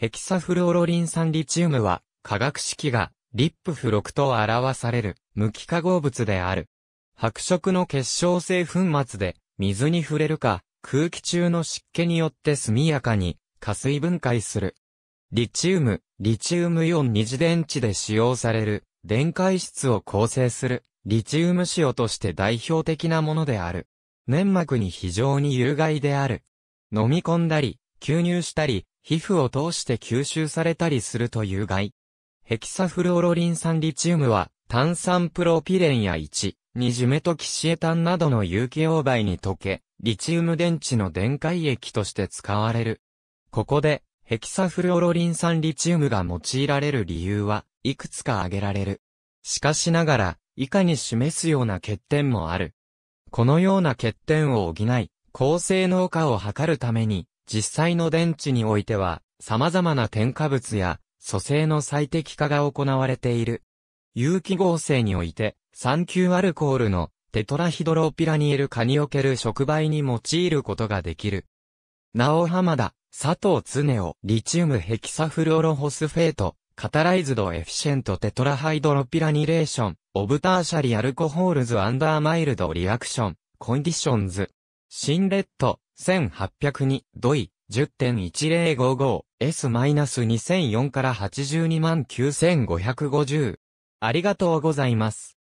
ヘキサフルオロリン酸リチウムは、化学式が、リップフ録と表される、無機化合物である。白色の結晶性粉末で、水に触れるか、空気中の湿気によって速やかに、加水分解する。リチウム、リチウムイオン二次電池で使用される、電解質を構成する、リチウム塩として代表的なものである。粘膜に非常に有害である。飲み込んだり、吸入したり、皮膚を通して吸収されたりするという害。ヘキサフルオロリン酸リチウムは、炭酸プロピレンや1、2ジメトキシエタンなどの有機溶媒に溶け、リチウム電池の電解液として使われる。ここで、ヘキサフルオロリン酸リチウムが用いられる理由は、いくつか挙げられる。しかしながら、以下に示すような欠点もある。このような欠点を補い、高性能化を図るために、実際の電池においては、様々な添加物や、組成の最適化が行われている。有機合成において、酸球アルコールのテトラヒドロピラニエル化における触媒に用いることができる。なお浜田、佐藤常雄、リチウムヘキサフルオロホスフェート、カタライズドエフィシェントテトラハイドロピラニレーション、オブターシャリアルコホールズアンダーマイルドリアクション、コンディションズ。シンレット、1802ドイ1 0 1 0 5 5 s 2 0 0 4から8 2 9 5 5 0ありがとうございます。